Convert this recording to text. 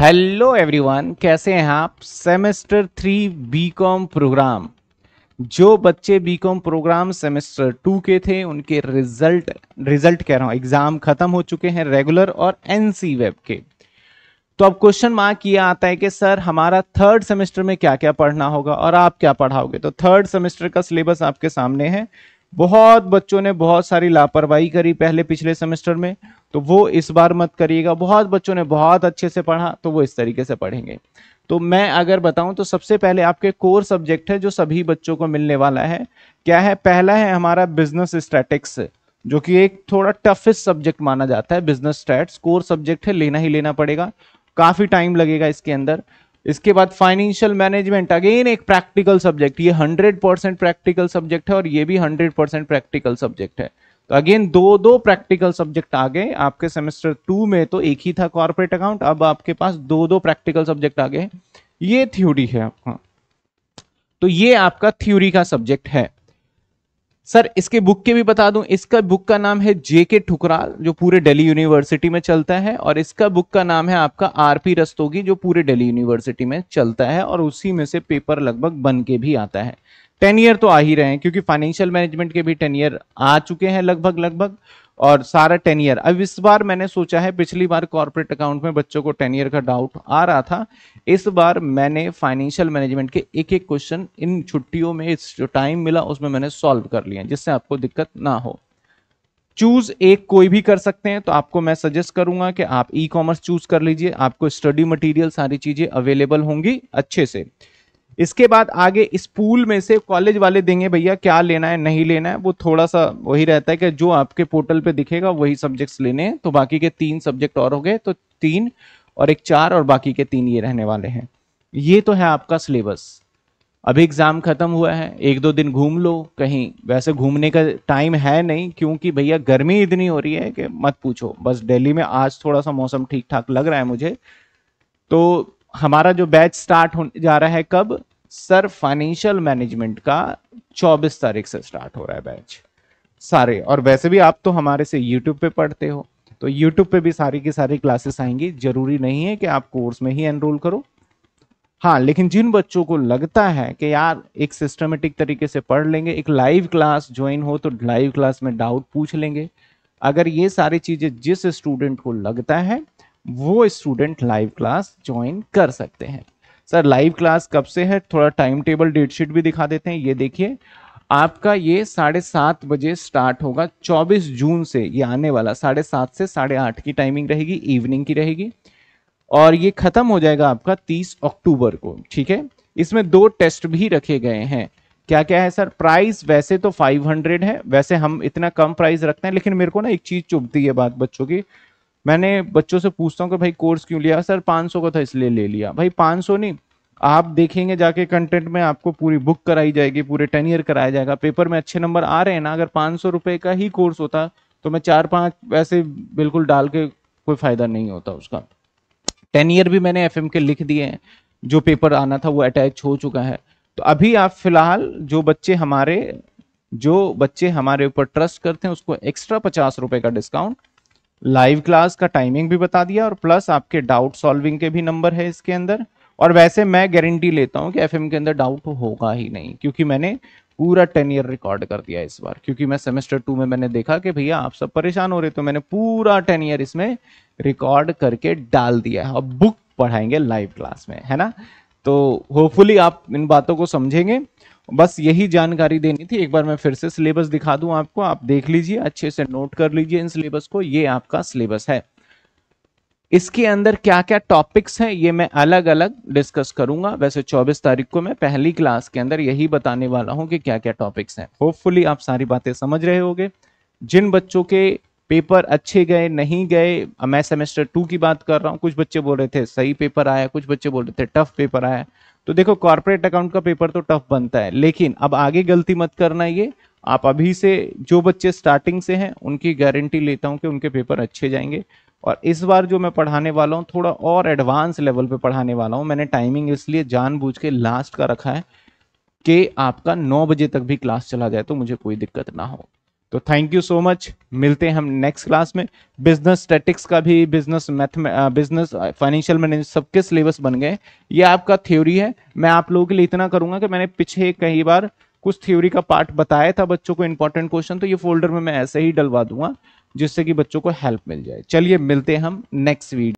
Hello everyone कैसे हैं आप सेमेस्टर थ्री बीकॉम प्रोग्राम जो बच्चे बीकॉम प्रोग्राम सेमेस्टर टू के थे उनके रिजल्ट रिजल्ट कह रहा हूँ एग्जाम खत्म हो चुके हैं रेगुलर और एनसी वेब के तो अब क्वेश्चन मार्क ये आता है कि सर हमारा थर्ड सेमेस्टर में क्या क्या पढ़ना होगा और आप क्या पढ़ाओगे तो थर्ड सेमेस्टर का सिलेबस आपके सामने है बहुत बच्चों ने बहुत सारी लापरवाही करी पहले पिछले सेमेस्टर में तो वो इस बार मत करिएगा बहुत बच्चों ने बहुत अच्छे से पढ़ा तो वो इस तरीके से पढ़ेंगे तो मैं अगर बताऊं तो सबसे पहले आपके कोर सब्जेक्ट है जो सभी बच्चों को मिलने वाला है क्या है पहला है हमारा बिजनेस स्टैटिक्स जो कि एक थोड़ा टफेस्ट सब्जेक्ट माना जाता है बिजनेस स्टैट्स कोर सब्जेक्ट है लेना ही लेना पड़ेगा काफ़ी टाइम लगेगा इसके अंदर इसके बाद फाइनेंशियल मैनेजमेंट अगेन एक प्रैक्टिकल सब्जेक्ट ये 100 परसेंट प्रैक्टिकल सब्जेक्ट है और ये भी 100 परसेंट प्रैक्टिकल सब्जेक्ट है तो अगेन दो दो प्रैक्टिकल सब्जेक्ट आ गए आपके सेमेस्टर टू में तो एक ही था कॉर्पोरेट अकाउंट अब आपके पास दो दो प्रैक्टिकल सब्जेक्ट आ गए ये थ्योरी है आपका हाँ। तो ये आपका थ्योरी का सब्जेक्ट है सर इसके बुक के भी बता दूं इसका बुक का नाम है जे के ठुकराल जो पूरे दिल्ली यूनिवर्सिटी में चलता है और इसका बुक का नाम है आपका आर पी रस्तोगी जो पूरे दिल्ली यूनिवर्सिटी में चलता है और उसी में से पेपर लगभग बन के भी आता है टेन ईयर तो आ ही रहे हैं क्योंकि फाइनेंशियल मैनेजमेंट के भी टेन ईयर आ चुके हैं लगभग लगभग और सारा टेन ईयर अब इस बार मैंने सोचा है पिछली बार कॉर्पोरेट अकाउंट में बच्चों को टेन ईयर का डाउट आ रहा था इस बार मैंने फाइनेंशियल मैनेजमेंट के एक एक क्वेश्चन इन छुट्टियों में जो टाइम मिला उसमें मैंने सॉल्व कर लिया जिससे आपको दिक्कत ना हो चूज एक कोई भी कर सकते हैं तो आपको मैं सजेस्ट करूंगा कि आप ई कॉमर्स चूज कर लीजिए आपको स्टडी मटीरियल सारी चीजें अवेलेबल होंगी अच्छे से इसके बाद आगे इस पूल में से कॉलेज वाले देंगे भैया क्या लेना है नहीं लेना है वो थोड़ा सा वही रहता है कि जो आपके पोर्टल पे दिखेगा वही सब्जेक्ट्स लेने हैं तो बाकी के तीन सब्जेक्ट और हो गए तो तीन और एक चार और बाकी के तीन ये रहने वाले हैं ये तो है आपका सिलेबस अभी एग्ज़ाम ख़त्म हुआ है एक दो दिन घूम लो कहीं वैसे घूमने का टाइम है नहीं क्योंकि भैया गर्मी इतनी हो रही है कि मत पूछो बस दिल्ली में आज थोड़ा सा मौसम ठीक ठाक लग रहा है मुझे तो हमारा जो बैच स्टार्ट होने जा रहा है कब सर फाइनेंशियल मैनेजमेंट का 24 तारीख से स्टार्ट हो रहा है बैच सारे और वैसे भी आप तो हमारे से यूट्यूब पे पढ़ते हो तो यूट्यूब पे भी सारी की सारी क्लासेस आएंगी जरूरी नहीं है कि आप कोर्स में ही एनरोल करो हाँ लेकिन जिन बच्चों को लगता है कि यार एक सिस्टमेटिक तरीके से पढ़ लेंगे एक लाइव क्लास ज्वाइन हो तो लाइव क्लास में डाउट पूछ लेंगे अगर ये सारी चीज़ें जिस स्टूडेंट को लगता है वो स्टूडेंट लाइव क्लास ज्वाइन कर सकते हैं सर लाइव क्लास कब से है थोड़ा टाइम टेबल डेट शीट भी दिखा देते हैं ये देखिए आपका ये साढ़े सात बजे स्टार्ट होगा 24 जून से ये आने वाला साढ़े सात से साढ़े आठ की टाइमिंग रहेगी इवनिंग की रहेगी और ये ख़त्म हो जाएगा आपका 30 अक्टूबर को ठीक है इसमें दो टेस्ट भी रखे गए हैं क्या क्या है सर प्राइस वैसे तो 500 है वैसे हम इतना कम प्राइस रखते हैं लेकिन मेरे को ना एक चीज़ चुभती है बात बच्चों की मैंने बच्चों से पूछता हूँ कि भाई कोर्स क्यों लिया सर 500 का था इसलिए ले लिया भाई 500 नहीं आप देखेंगे जाके कंटेंट में आपको पूरी बुक कराई जाएगी पूरे टेन ईयर कराया जाएगा पेपर में अच्छे नंबर आ रहे हैं ना अगर पाँच सौ का ही कोर्स होता तो मैं चार पाँच वैसे बिल्कुल डाल के कोई फ़ायदा नहीं होता उसका टेन ईयर भी मैंने एफ के लिख दिए हैं जो पेपर आना था वो अटैच हो चुका है तो अभी आप फिलहाल जो बच्चे हमारे जो बच्चे हमारे ऊपर ट्रस्ट करते हैं उसको एक्स्ट्रा पचास रुपये का डिस्काउंट लाइव क्लास का टाइमिंग भी बता दिया और प्लस आपके डाउट सॉल्विंग के भी नंबर है इसके अंदर और वैसे मैं गारंटी लेता हूं कि एफएम के अंदर डाउट होगा ही नहीं क्योंकि मैंने पूरा टेन ईयर रिकॉर्ड कर दिया इस बार क्योंकि मैं सेमेस्टर टू में मैंने देखा कि भैया आप सब परेशान हो रहे तो मैंने पूरा टेन ईयर इसमें रिकॉर्ड करके डाल दिया है और बुक पढ़ाएंगे लाइव क्लास में है ना तो होपफुली आप इन बातों को समझेंगे बस यही जानकारी देनी थी एक बार मैं फिर से सिलेबस दिखा दूं आपको आप देख लीजिए अच्छे से नोट कर लीजिए इन सिलेबस को ये आपका सिलेबस है इसके अंदर क्या क्या टॉपिक्स हैं ये मैं अलग अलग डिस्कस करूंगा वैसे 24 तारीख को मैं पहली क्लास के अंदर यही बताने वाला हूं कि क्या क्या टॉपिक्स हैं होपफुली आप सारी बातें समझ रहे होंगे जिन बच्चों के पेपर अच्छे गए नहीं गए मैं सेमेस्टर टू की बात कर रहा हूँ कुछ बच्चे बोल रहे थे सही पेपर आया कुछ बच्चे बोल रहे थे टफ पेपर आया तो देखो कॉर्पोरेट अकाउंट का पेपर तो टफ बनता है लेकिन अब आगे गलती मत करना ये आप अभी से जो बच्चे स्टार्टिंग से हैं उनकी गारंटी लेता हूं कि उनके पेपर अच्छे जाएंगे और इस बार जो मैं पढ़ाने वाला हूँ थोड़ा और एडवांस लेवल पे पढ़ाने वाला हूं मैंने टाइमिंग इसलिए जानबूझ के लास्ट का रखा है कि आपका नौ बजे तक भी क्लास चला जाए तो मुझे कोई दिक्कत ना हो तो थैंक यू सो मच मिलते हैं हम नेक्स्ट क्लास में बिजनेस स्टेटिक्स का भी business math business financial manage सबके सिलेबस बन गए ये आपका थ्योरी है मैं आप लोगों के लिए इतना करूंगा कि मैंने पीछे कई बार कुछ थ्योरी का पार्ट बताया था बच्चों को इंपॉर्टेंट क्वेश्चन तो ये फोल्डर में मैं ऐसे ही डलवा दूंगा जिससे कि बच्चों को हेल्प मिल जाए चलिए मिलते हैं हम नेक्स्ट वीडियो